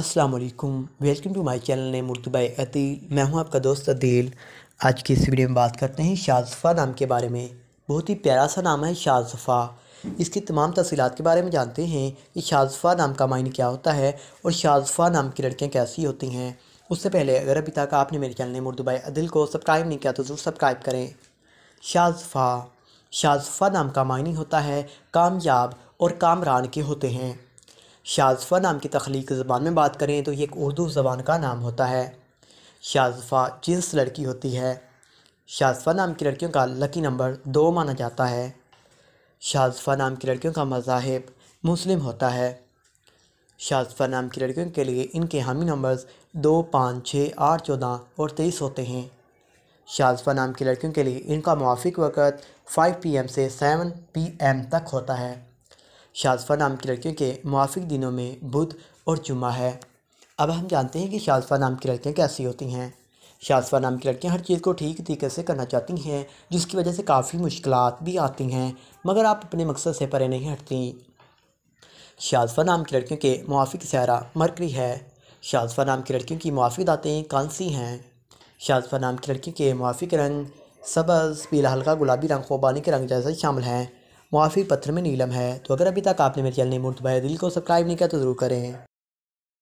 अस्सलाम वालेकुम welcome to my channel ने मुर्तबा अतील मैं हूं आपका दोस्त अदील आज की इस वीडियो में बात करते हैं शाहफ़ा नाम के बारे में बहुत ही प्यारा सा नाम है शाहफ़ा इसकी तमाम तफसीत के बारे में जानते हैं कि शाहजफ़ा नाम का मायने क्या होता है और शाहजफ़ा नाम की लड़कियाँ कैसी होती हैं उससे पहले अगर अभी तक आपने मेरे चैनल ने मुर्तबा अदिल को सब्सक्राइब नहीं किया तो ज़रूर सब्सक्राइब करें शाहफा शाहजफ़ा नाम का मायने होता है कामयाब और कामरान के होते हैं शाजफ़ा नाम की तख्लीक ज़बान में बात करें तो ये एक उर्दू ज़बान का नाम होता है शाजफ़ा जिन्स लड़की होती है शाजफ़ा नाम की लड़कियों का लकी नंबर दो माना जाता है शाजफ़ा नाम की लड़कियों का मज़ाहब मुस्लिम होता है शाजफ़ा नाम की लड़कियों के लिए इनके हामी नंबर्स दो पाँच छः आठ चौदह और तेईस होते हैं शाजफ़ा नाम की लड़कियों के लिए इनका मुआफ़ वक़्त पी एम से पी एम तक होता है शाजफा नाम की लड़कियों के मुआफ़ दिनों में बुध और जुम्मा है अब हम जानते हैं कि शाजफा नाम की लड़कियाँ कैसी होती हैं शाजफा नाम की लड़कियाँ हर चीज़ को ठीक तरीके से करना चाहती हैं जिसकी वजह से काफ़ी मुश्किल भी आती हैं मगर आप अपने मकसद से परे नहीं हटती शाजफा नाम की लड़कियों के मुआफ़ सहारा मरकरी है शाजफा नाम की लड़कियों की मुआफ़ दातें कांसी हैं शाजफा नाम की लड़कियों के मुआफ़ रंग सबज पीला हल्का गुलाबी रंग खोबानी के रंग जैसे शामिल हैं मुआफ़ी पत्र में नीलम है तो अगर अभी तक आपने मेरे चैनल मूर्त भाई दिल को सब्सक्राइब नहीं किया तो ज़रूर करें